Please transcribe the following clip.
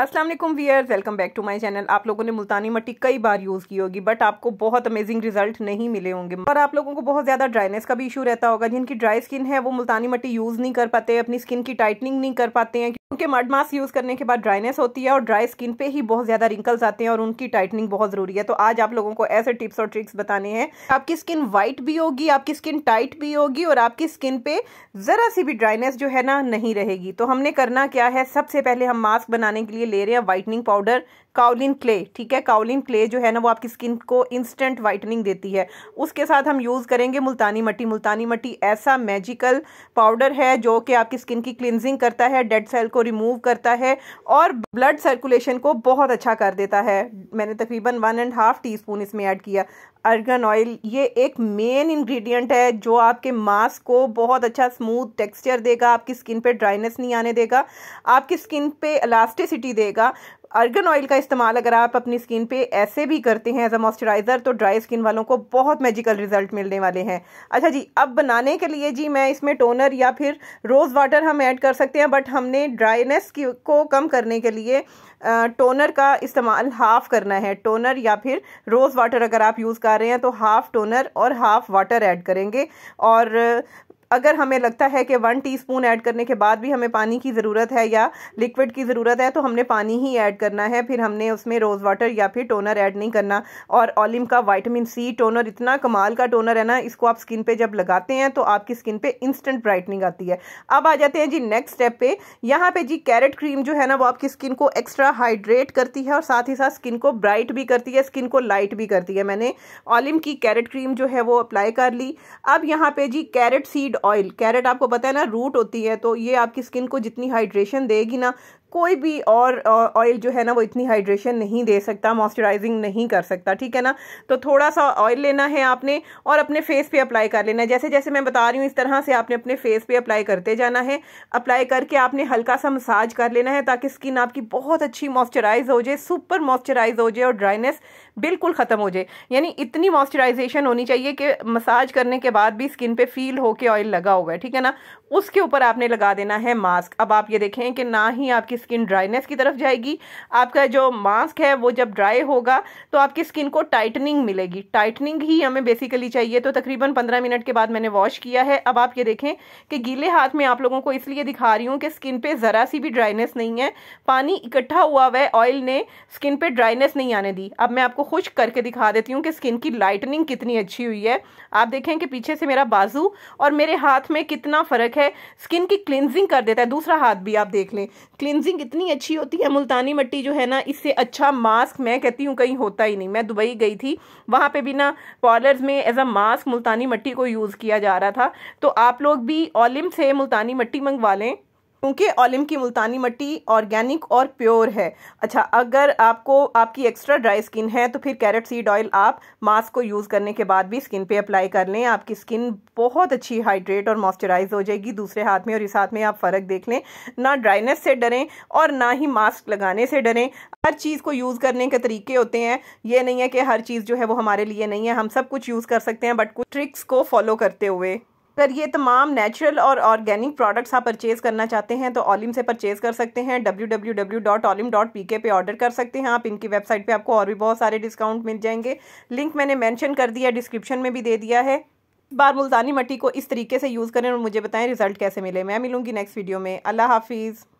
Aslam we're welcome back to my channel आप लोगों ने मुल्तानी मट्टी कई बार यूज़ की होगी बट आपको बहुत अमेजिंग रिजल्ट नहीं मिले होंगे और आप लोगों को बहुत ज़्यादा ड्राइनेस का भी इशू रहता होगा जिनकी ड्राई स्किन है वो मुल्तानी मट्टी यूज़ नहीं कर पाते अपनी स्किन की टाइटनिंग नहीं कर पाते हैं क्योंकि मड मास्क यूज़ करने के बाद ड्राइनेस होती है और ड्राई स्किन पे ही बहुत ज़्यादा रिंकल्स आते हैं और उनकी टाइटनिंग बहुत ज़रूरी है तो आज आप लोगों को ऐसे टिप्स और ट्रिक्स बताने हैं आपकी स्किन वाइट भी होगी आपकी स्किन टाइट भी होगी और आपकी स्किन पे ज़रा सी भी ड्राइनेस जो है ना नहीं रहेगी तो हमने करना क्या है सबसे पहले हम मास्क बनाने के लिए ले रहे हैं वाइटनिंग पाउडर काउलिन क्ले ठीक है काउलिन क्ले जो है ना वो आपकी स्किन को इंस्टेंट वाइटनिंग देती है उसके साथ हम यूज़ करेंगे मुल्तानी मट्टी मुल्तानी मट्टी ऐसा मैजिकल पाउडर है जो कि आपकी स्किन की क्लिनजिंग करता है डेड सेल को रिमूव करता है और ब्लड सर्कुलेशन को बहुत अच्छा कर देता है मैंने तकरीबन one and half teaspoon इसमें ऐड किया अर्गन ऑयल ये एक मेन इंग्रेडिएंट है जो आपके मास्क को बहुत अच्छा स्मूथ टेक्सचर देगा आपकी स्किन पे ड्राइनेस नहीं आने देगा आपकी स्किन पे इलास्टिसिटी देगा अर्गन ऑयल का इस्तेमाल अगर आप अपनी स्किन पे ऐसे भी करते हैं एज अ मॉइस्चराइज़र तो ड्राई स्किन वालों को बहुत मैजिकल रिजल्ट मिलने वाले हैं अच्छा जी अब बनाने के लिए जी मैं इसमें टोनर या फिर रोज़ वाटर हम ऐड कर सकते हैं बट हमने ड्राइनेस को कम करने के लिए टोनर का इस्तेमाल हाफ़ करना है टोनर या फिर रोज़ वाटर अगर आप यूज़ कर रहे हैं तो हाफ़ टोनर और हाफ़ वाटर ऐड करेंगे और अगर हमें लगता है कि वन टीस्पून ऐड करने के बाद भी हमें पानी की ज़रूरत है या लिक्विड की ज़रूरत है तो हमने पानी ही ऐड करना है फिर हमने उसमें रोज़ वाटर या फिर टोनर ऐड नहीं करना और ऑलिम का वाइटामिन सी टोनर इतना कमाल का टोनर है ना इसको आप स्किन पे जब लगाते हैं तो आपकी स्किन पे इंस्टेंट ब्राइटनिंग आती है अब आ जाते हैं जी नेक्स्ट स्टेप पे यहाँ पे जी कैरेट क्रीम जो है ना वो आपकी स्किन को एक्स्ट्रा हाइड्रेट करती है और साथ ही साथ स्किन को ब्राइट भी करती है स्किन को लाइट भी करती है मैंने ऑलिम की कैरेट क्रीम जो है वो अप्लाई कर ली अब यहाँ पे जी कैरेट सीड ऑयल कैरेट आपको पता है ना रूट होती है तो ये आपकी स्किन को जितनी हाइड्रेशन देगी ना कोई भी और ऑयल जो है ना वो इतनी हाइड्रेशन नहीं दे सकता मॉइस्चराइजिंग नहीं कर सकता ठीक है ना तो थोड़ा सा ऑयल लेना है आपने और अपने फेस पे अप्लाई कर लेना है जैसे जैसे मैं बता रही हूँ इस तरह से आपने अपने फेस पे अप्लाई करते जाना है अप्लाई करके आपने हल्का सा मसाज कर लेना है ताकि स्किन आपकी बहुत अच्छी मॉइस्चराइज हो जाए सुपर मॉइस्चराइज हो जाए और ड्राइनेस बिल्कुल ख़त्म हो जाए यानी इतनी मॉइस्चराइजेशन होनी चाहिए कि मसाज करने के बाद भी स्किन पर फील हो के ऑयल लगा हुआ है ठीक है ना उसके ऊपर आपने लगा देना है मास्क अब आप ये देखें कि ना ही आपकी आपकी स्किन ड्राइनेस की तरफ जाएगी आपका जो मास्क है वो जब ड्राई होगा तो आपकी स्किन को टाइटनिंग मिलेगी टाइटनिंग ही हमें बेसिकली चाहिए तो तकरीबन पंद्रह मिनट के बाद मैंने वॉश किया है अब आप ये देखें कि गीले हाथ में आप लोगों को इसलिए दिखा रही हूँ कि स्किन पर ज़रा सी भी ड्राइनेस नहीं है पानी इकट्ठा हुआ हुआ ऑयल ने स्किन पर ड्राइनेस नहीं आने दी अब मैं आपको खुश करके दिखा देती हूँ कि स्किन की लाइटनिंग कितनी अच्छी हुई है आप देखें कि पीछे से मेरा बाजू और मेरे हाथ में कितना फ़र्क है स्किन की क्लिनजिंग कर देता है दूसरा हाथ भी आप देख लें क्लिन क्लिनजिंग इतनी अच्छी होती है मुल्तानी मट्टी जो है ना इससे अच्छा मास्क मैं कहती हूँ कहीं होता ही नहीं मैं दुबई गई थी वहाँ पे भी ना पार्लर्स में एज अ मास्क मुल्तानी मट्टी को यूज़ किया जा रहा था तो आप लोग भी ऑलिम से मुल्तानी मट्टी मंगवा लें क्योंकि ऑलिम की मुल्तानी मट्टी ऑर्गेनिक और प्योर है अच्छा अगर आपको आपकी एक्स्ट्रा ड्राई स्किन है तो फिर कैरेट सीड ऑयल आप मास्क को यूज़ करने के बाद भी स्किन पे अप्लाई कर लें आपकी स्किन बहुत अच्छी हाइड्रेट और मॉइस्चराइज हो जाएगी दूसरे हाथ में और इस हाथ में आप फ़र्क देख लें ना ड्राइनेस से डरें और ना ही मास्क लगाने से डरें हर चीज़ को यूज़ करने के तरीके होते हैं ये नहीं है कि हर चीज़ जो है वो हमारे लिए नहीं है हम सब कुछ यूज़ कर सकते हैं बट कुछ ट्रिक्स को फॉलो करते हुए पर ये तमाम नेचुरल और ऑर्गेनिक प्रोडक्ट्स आप परचेज़ करना चाहते हैं तो ऑलिम से परचेज़ कर सकते हैं W W W dot dot P K पे ऑर्डर कर सकते हैं आप इनकी वेबसाइट पे आपको और भी बहुत सारे डिस्काउंट मिल जाएंगे लिंक मैंने मेंशन कर दिया डिस्क्रिप्शन में भी दे दिया है बार मुल्तानी मट्टी को इस तरीके से यूज़ करें और मुझे बताएं रिजल्ट कैसे मिले मैं मिलूंगी नेक्स्ट वीडियो में अल्लाह हाफिज़